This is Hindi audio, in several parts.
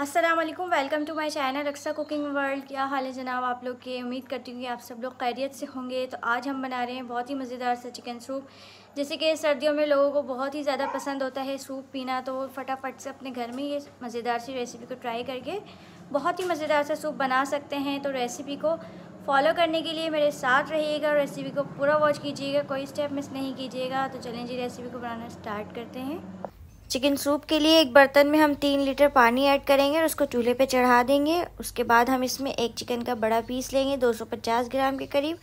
Aslam welcome to my channel Raksha cooking world क्या हाल है जनाब आप लोग के उम्मीद करती हूँ कि आप सब लोग खैरियत से होंगे तो आज हम बना रहे हैं बहुत ही मज़ेदार सा चिकन सूप जैसे कि सर्दियों में लोगों को बहुत ही ज़्यादा पसंद होता है सूप पीना तो फटाफट से अपने घर में ये मज़ेदार सी रेसिपी को ट्राई करके बहुत ही मज़ेदार सा सूप बना सकते हैं तो रेसिपी को फॉलो करने के लिए मेरे साथ रहिएगा रेसिपी को पूरा वॉच कीजिएगा कोई स्टेप मिस नहीं कीजिएगा तो चलें जी रेसिपी को बनाना स्टार्ट करते हैं चिकन सूप के लिए एक बर्तन में हम तीन लीटर पानी ऐड करेंगे और उसको चूल्हे पे चढ़ा देंगे उसके बाद हम इसमें एक चिकन का बड़ा पीस लेंगे 250 ग्राम के करीब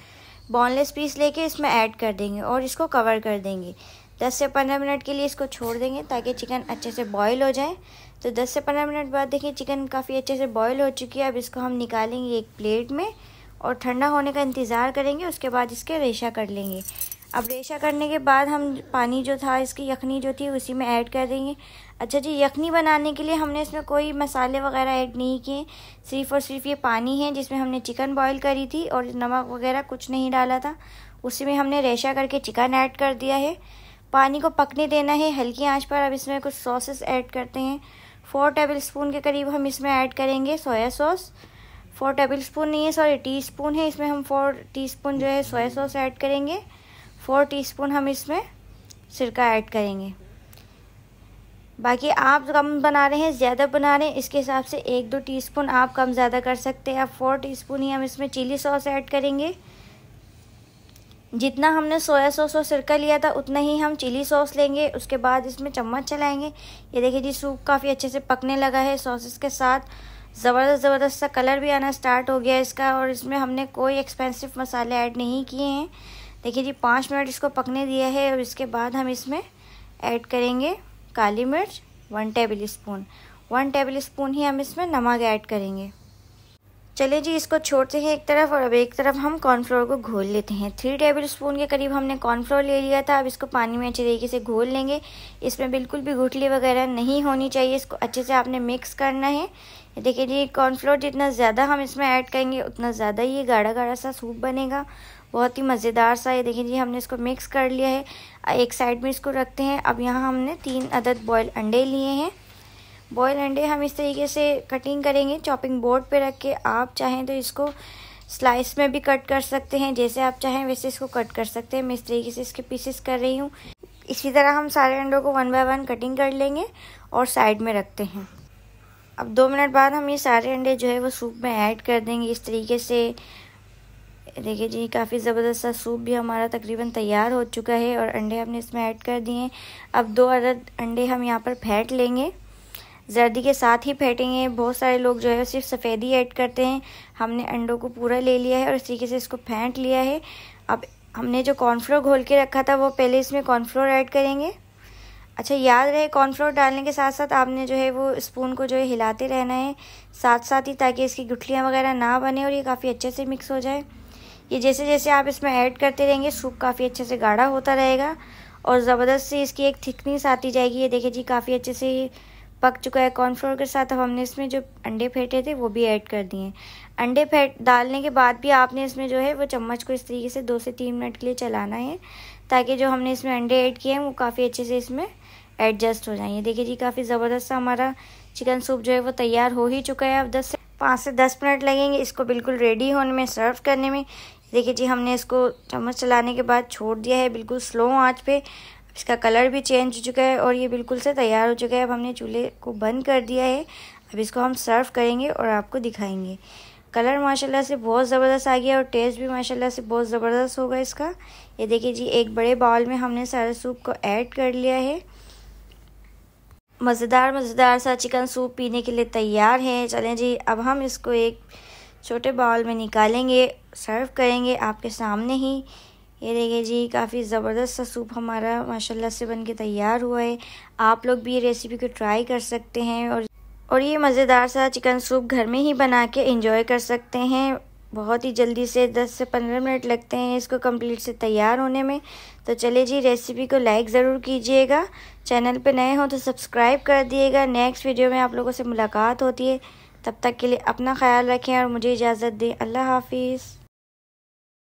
बोनलेस पीस लेके इसमें ऐड कर देंगे और इसको कवर कर देंगे 10 से 15 मिनट के लिए इसको छोड़ देंगे ताकि चिकन अच्छे से बॉयल हो जाए तो दस से पंद्रह मिनट बाद देखिए चिकन काफ़ी अच्छे से बॉयल हो चुकी है अब इसको हम निकालेंगे एक प्लेट में और ठंडा होने का इंतज़ार करेंगे उसके बाद इसके रेशा कर लेंगे अब रेशा करने के बाद हम पानी जो था इसकी यखनी जो थी उसी में ऐड कर देंगे अच्छा जी यखनी बनाने के लिए हमने इसमें कोई मसाले वगैरह ऐड नहीं किए सिर्फ और सिर्फ ये पानी है जिसमें हमने चिकन बॉईल करी थी और नमक वगैरह कुछ नहीं डाला था उसी में हमने रेशा करके चिकन ऐड कर दिया है पानी को पकने देना है हल्की आँच पर अब इसमें कुछ सॉसेस ऐड करते हैं फोर टेबल स्पून के करीब हम इसमें ऐड करेंगे soya sauce four tablespoon नहीं है सॉरी टी स्पून है इसमें हम फोर टी स्पून जो है सोया सॉस ऐड करेंगे फोर टीस्पून हम इसमें सिरका ऐड करेंगे बाकी आप कम बना रहे हैं ज़्यादा बना रहे हैं इसके हिसाब से एक दो टीस्पून आप कम ज़्यादा कर सकते हैं आप फोर टीस्पून ही हम इसमें चिली सॉस ऐड करेंगे जितना हमने सोया सॉस और सिरका लिया था उतना ही हम चिली सॉस लेंगे उसके बाद इसमें चम्मच चलाएंगे ये देखिए जी सूप काफ़ी अच्छे से पकने लगा है सॉसेस के साथ ज़बरदस्त ज़बरदस्त सा कलर भी आना स्टार्ट हो गया इसका और इसमें हमने कोई एक्सपेंसिव मसाले ऐड नहीं किए हैं देखिए जी पाँच मिनट इसको पकने दिया है और इसके बाद हम इसमें ऐड करेंगे काली मिर्च one tablespoon one tablespoon ही हम इसमें नमक ऐड करेंगे चलिए जी इसको छोड़ते हैं एक तरफ और अब एक तरफ हम कॉर्नफ्लोर को घोल लेते हैं थ्री टेबल स्पून के करीब हमने कॉर्नफ्लोर ले लिया था अब इसको पानी में अच्छे तरीके से घोल लेंगे इसमें बिल्कुल भी गुठली वगैरह नहीं होनी चाहिए इसको अच्छे से आपने मिक्स करना है देखिए जी कॉर्नफ्लोर जितना ज़्यादा हम इसमें ऐड करेंगे उतना ज़्यादा ये गाढ़ा गाढ़ा सा सूप बनेगा बहुत ही मज़ेदार सा है देखिए जी हमने इसको मिक्स कर लिया है एक साइड में इसको रखते हैं अब यहाँ हमने तीन अदद बॉयल अंडे लिए हैं बॉयल अंडे हम इस तरीके से कटिंग करेंगे चॉपिंग बोर्ड पे रख के आप चाहें तो इसको स्लाइस में भी कट कर सकते हैं जैसे आप चाहें वैसे इसको कट कर सकते हैं मैं इस तरीके से इसके पीसेस कर रही हूँ इसी तरह हम सारे अंडों को वन बाय वन कटिंग कर लेंगे और साइड में रखते हैं अब दो मिनट बाद हम ये सारे अंडे जो है वो सूप में ऐड कर देंगे इस तरीके से देखिए जी काफ़ी ज़बरदस्त सा सूप भी हमारा तकरीबन तैयार हो चुका है और अंडे हमने इसमें ऐड कर दिए हैं अब दो अदद अंडे हम यहाँ पर फेंट लेंगे जर्दी के साथ ही फेंटेंगे बहुत सारे लोग जो है सिर्फ सफ़ेदी ऐड करते हैं हमने अंडों को पूरा ले लिया है और इस तरीके से इसको फेंट लिया है अब हमने जो कॉर्नफ्लोर घोल के रखा था वो पहले इसमें कॉर्नफ्लोर ऐड करेंगे अच्छा याद रहे कॉर्नफ्लोर डालने के साथ साथ आपने जो है वो स्पून को जो है हिलाते रहना है साथ साथ ही ताकि इसकी गुठलियाँ वगैरह ना बने और ये काफ़ी अच्छे से मिक्स हो जाए ये जैसे जैसे आप इसमें ऐड करते रहेंगे सूप काफ़ी अच्छे से गाढ़ा होता रहेगा और ज़बरदस्त से इसकी एक थिकनेस आती जाएगी ये देखिए जी काफ़ी अच्छे से पक चुका है कॉर्नफ्लोर के साथ अब हमने इसमें जो अंडे फेंटे थे वो भी ऐड कर दिए अंडे फेंट डालने के बाद भी आपने इसमें जो है वो चम्मच को इस तरीके से दो से तीन मिनट के लिए चलाना है ताकि जो हमने इसमें अंडे ऐड किए हैं वो काफ़ी अच्छे से इसमें एडजस्ट हो जाए ये देखिए जी काफ़ी ज़बरदस्त हमारा चिकन सूप जो है वो तैयार हो ही चुका है अब दस से पाँच से दस मिनट लगेंगे इसको बिल्कुल रेडी होने में सर्व करने में देखिए जी हमने इसको चम्मच चलाने के बाद छोड़ दिया है बिल्कुल स्लो आँच पे इसका कलर भी चेंज हो चुका है और ये बिल्कुल से तैयार हो चुका है अब हमने चूल्हे को बंद कर दिया है अब इसको हम सर्व करेंगे और आपको दिखाएंगे कलर माशाल्लाह से बहुत ज़बरदस्त आ गया और टेस्ट भी माशाल्लाह से बहुत ज़बरदस्त होगा इसका ये देखिए जी एक बड़े बाउल में हमने सारे सूप को ऐड कर लिया है मज़ेदार मज़ेदार सा चिकन सूप पीने के लिए तैयार है चलें जी अब हम इसको एक छोटे बाउल में निकालेंगे सर्व करेंगे आपके सामने ही ये देखिए जी काफ़ी ज़बरदस्त सा सूप हमारा माशाल्लाह से बन के तैयार हुआ है आप लोग भी ये रेसिपी को ट्राई कर सकते हैं और और ये मज़ेदार सा चिकन सूप घर में ही बना के इंजॉय कर सकते हैं बहुत ही जल्दी से 10 से 15 मिनट लगते हैं इसको कंप्लीट से तैयार होने में तो चले जी रेसिपी को लाइक ज़रूर कीजिएगा चैनल पर नए हों तो सब्सक्राइब कर दिएगा नेक्स्ट वीडियो में आप लोगों से मुलाकात होती है तब तक के लिए अपना ख्याल रखें और मुझे इजाज़त दें अल्लाह हाफिज़